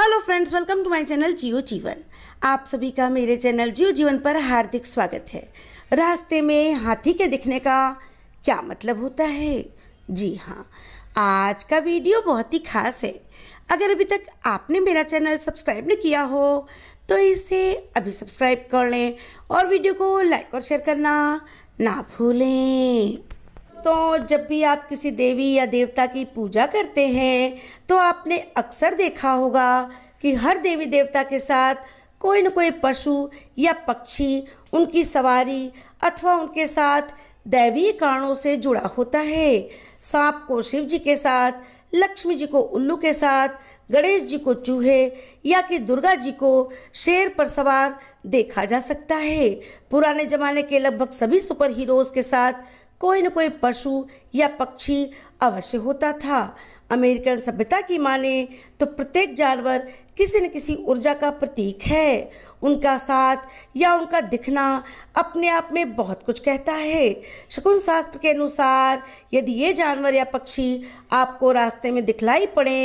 hello friends welcome to my channel Jiyo Jeevan आप सभी का मेरे चैनल जियो जीवन पर हार्दिक स्वागत है रास्ते में हाथी के दिखने का क्या मतलब होता है जी हाँ आज का वीडियो बहुत ही खास है अगर अभी तक आपने मेरा चैनल सब्सक्राइब नहीं किया हो तो इसे अभी सब्सक्राइब कर लें और वीडियो को लाइक और शेयर करना ना भूलें दोस्तों जब भी आप किसी देवी या देवता की पूजा करते हैं तो आपने अक्सर देखा होगा कि हर देवी देवता के साथ कोई न कोई पशु या पक्षी उनकी सवारी अथवा उनके साथ दैवीय कारणों से जुड़ा होता है सांप को शिव जी के साथ लक्ष्मी जी को उल्लू के साथ गणेश जी को चूहे या कि दुर्गा जी को शेर पर सवार देखा जा सकता है पुराने जमाने के लगभग सभी सुपर हीरोज़ के साथ कोई न कोई पशु या पक्षी अवश्य होता था अमेरिकन सभ्यता की माने तो प्रत्येक जानवर किसी न किसी ऊर्जा का प्रतीक है उनका साथ या उनका दिखना अपने आप में बहुत कुछ कहता है शकुन शास्त्र के अनुसार यदि ये जानवर या पक्षी आपको रास्ते में दिखलाई पड़े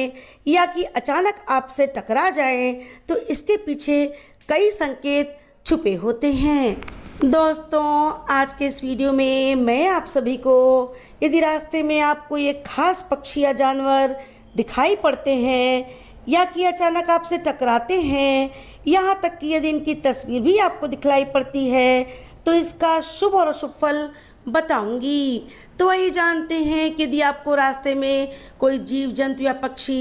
या कि अचानक आपसे टकरा जाएं, तो इसके पीछे कई संकेत छुपे होते हैं दोस्तों आज के इस वीडियो में मैं आप सभी को यदि रास्ते में आपको ये खास पक्षी या जानवर दिखाई पड़ते हैं या कि अचानक आपसे टकराते हैं यहाँ तक कि यदि इनकी तस्वीर भी आपको दिखलाई पड़ती है तो इसका शुभ और अशुभ फल बताऊंगी तो वही जानते हैं कि यदि आपको रास्ते में कोई जीव जंतु या पक्षी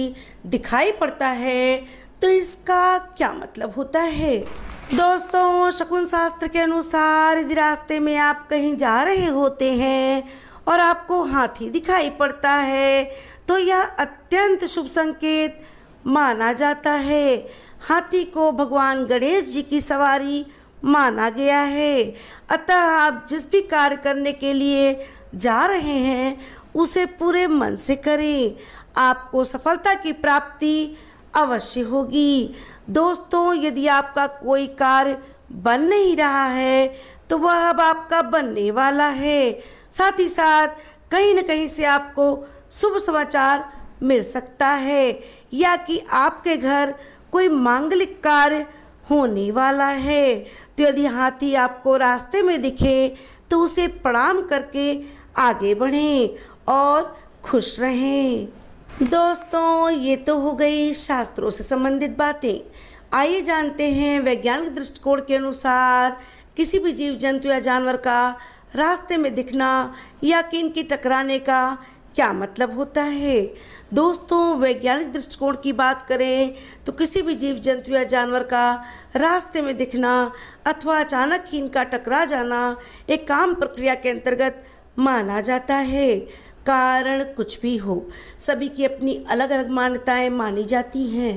दिखाई पड़ता है तो इसका क्या मतलब होता है दोस्तों शकुन शास्त्र के अनुसार यदि रास्ते में आप कहीं जा रहे होते हैं और आपको हाथी दिखाई पड़ता है तो यह अत्यंत शुभ संकेत माना जाता है हाथी को भगवान गणेश जी की सवारी माना गया है अतः आप जिस भी कार्य करने के लिए जा रहे हैं उसे पूरे मन से करें आपको सफलता की प्राप्ति अवश्य होगी दोस्तों यदि आपका कोई कार्य बन नहीं रहा है तो वह अब आपका बनने वाला है साथ ही साथ कहीं न कहीं से आपको शुभ समाचार मिल सकता है या कि आपके घर कोई मांगलिक कार्य होने वाला है तो यदि हाथी आपको रास्ते में दिखे तो उसे प्रणाम करके आगे बढ़ें और खुश रहें दोस्तों ये तो हो गई शास्त्रों से संबंधित बातें आइए जानते हैं वैज्ञानिक दृष्टिकोण के अनुसार किसी भी जीव जंतु या जानवर का रास्ते में दिखना या किन के टकराने का क्या मतलब होता है दोस्तों वैज्ञानिक दृष्टिकोण की बात करें तो किसी भी जीव जंतु या जानवर का रास्ते में दिखना अथवा अचानक ही इनका टकरा जाना एक काम प्रक्रिया के अंतर्गत माना जाता है कारण कुछ भी हो सभी की अपनी अलग अलग मान्यताएं मानी जाती हैं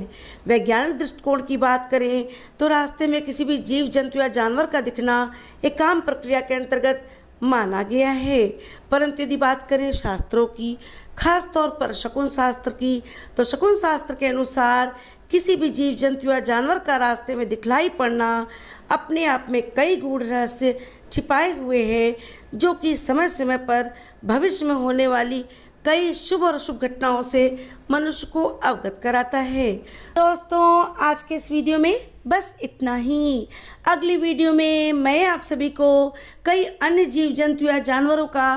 वैज्ञानिक दृष्टिकोण की बात करें तो रास्ते में किसी भी जीव जंतु या जानवर का दिखना एक आम प्रक्रिया के अंतर्गत माना गया है परंतु यदि बात करें शास्त्रों की खास तौर पर शकुन शास्त्र की तो शकुन शास्त्र के अनुसार किसी भी जीव जंतु या जानवर का रास्ते में दिखलाई पड़ना अपने आप में कई गूढ़ रहस्य छिपाए हुए हैं जो कि समय समय पर भविष्य में होने वाली कई शुभ और शुभ घटनाओं से मनुष्य को अवगत कराता है दोस्तों आज के इस वीडियो में बस इतना ही अगली वीडियो में मैं आप सभी को कई अन्य जीव जंतु या जानवरों का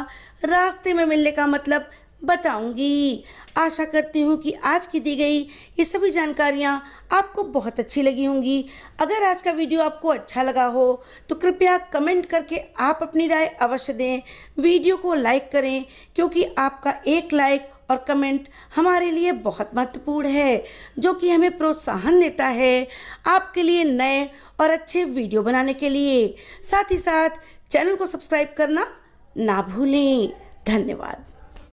रास्ते में मिलने का मतलब बताऊंगी आशा करती हूँ कि आज की दी गई ये सभी जानकारियाँ आपको बहुत अच्छी लगी होंगी अगर आज का वीडियो आपको अच्छा लगा हो तो कृपया कमेंट करके आप अपनी राय अवश्य दें वीडियो को लाइक करें क्योंकि आपका एक लाइक और कमेंट हमारे लिए बहुत महत्वपूर्ण है जो कि हमें प्रोत्साहन देता है आपके लिए नए और अच्छे वीडियो बनाने के लिए साथ ही साथ चैनल को सब्सक्राइब करना ना भूलें धन्यवाद